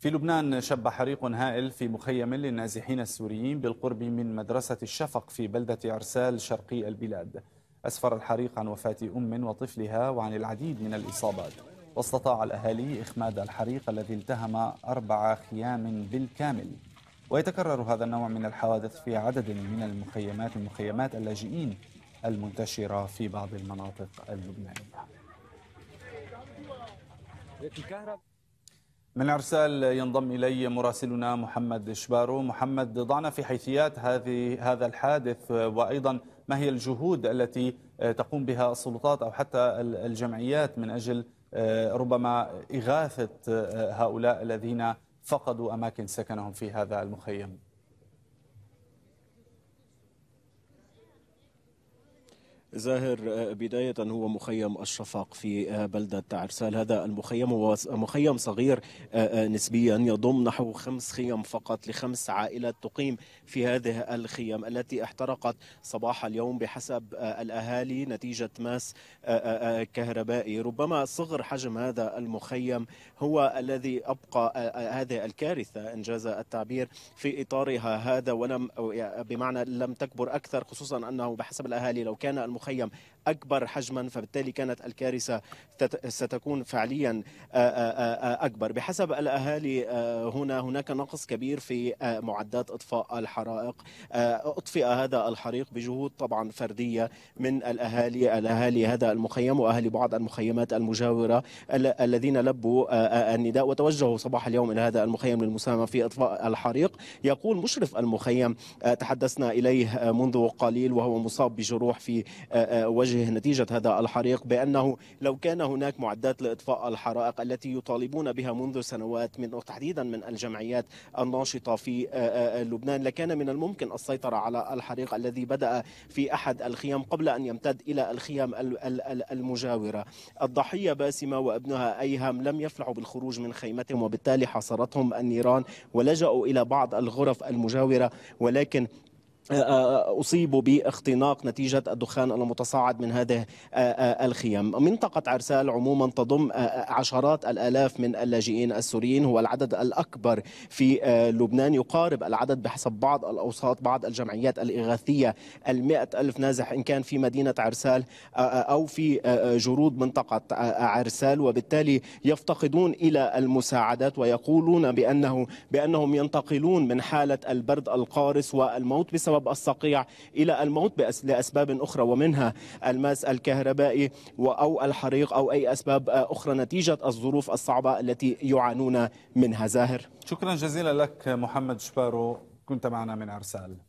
في لبنان شب حريق هائل في مخيم للنازحين السوريين بالقرب من مدرسة الشفق في بلدة عرسال شرقي البلاد أسفر الحريق عن وفاة أم وطفلها وعن العديد من الإصابات واستطاع الأهالي إخماد الحريق الذي التهم أربع خيام بالكامل ويتكرر هذا النوع من الحوادث في عدد من المخيمات مخيمات اللاجئين المنتشرة في بعض المناطق اللبنانية من عرسال ينضم إلي مراسلنا محمد شبارو محمد ضعنا في حيثيات هذه هذا الحادث وأيضا ما هي الجهود التي آه، تقوم بها السلطات أو حتى الجمعيات من أجل آه، ربما إغاثة آه، هؤلاء الذين فقدوا أماكن سكنهم في هذا المخيم زاهر آه، بداية هو مخيم الشفاق في آه، بلدة عرسال هذا المخيم هو مخيم صغير آه، نسبيا يضم نحو خمس خيم فقط لخمس عائلات تقيم في هذه الخيم التي احترقت صباح اليوم بحسب الأهالي نتيجة ماس كهربائي ربما صغر حجم هذا المخيم هو الذي أبقى هذه الكارثة إن جاز التعبير في إطارها هذا ولم بمعنى لم تكبر أكثر خصوصا أنه بحسب الأهالي لو كان المخيم المخيم أكبر حجما فبالتالي كانت الكارثة ستكون فعليا أكبر بحسب الأهالي هنا هناك نقص كبير في معدات إطفاء الحرائق أطفئ هذا الحريق بجهود طبعا فردية من الأهالي الأهالي هذا المخيم وأهالي بعض المخيمات المجاورة الذين لبوا النداء وتوجهوا صباح اليوم إلى هذا المخيم للمساهمة في إطفاء الحريق يقول مشرف المخيم تحدثنا إليه منذ قليل وهو مصاب بجروح في آه، آه، وجه نتيجة هذا الحريق بأنه لو كان هناك معدات لإطفاء الحرائق التي يطالبون بها منذ سنوات من تحديدا من الجمعيات الناشطة في آه، لبنان لكان من الممكن السيطرة على الحريق الذي بدأ في أحد الخيام قبل أن يمتد إلى الخيام المجاورة الضحية باسمة وابنها أيهم لم يفلحوا بالخروج من خيمتهم وبالتالي حاصرتهم النيران ولجأوا إلى بعض الغرف المجاورة ولكن أصيبوا باختناق نتيجة الدخان المتصاعد من هذه الخيام منطقة عرسال عموما تضم عشرات الآلاف من اللاجئين السوريين هو العدد الأكبر في لبنان يقارب العدد بحسب بعض الأوساط بعض الجمعيات الإغاثية المائة ألف نازح إن كان في مدينة عرسال أو في جرود منطقة عرسال وبالتالي يفتقدون إلى المساعدات ويقولون بأنه بأنهم ينتقلون من حالة البرد القارس والموت بسبب الشباب الصقيع إلى الموت لأسباب أخرى ومنها الماس الكهربائي أو الحريق أو أي أسباب أخرى نتيجة الظروف الصعبة التي يعانون منها زاهر شكرا جزيلا لك محمد شبارو كنت معنا من أرسال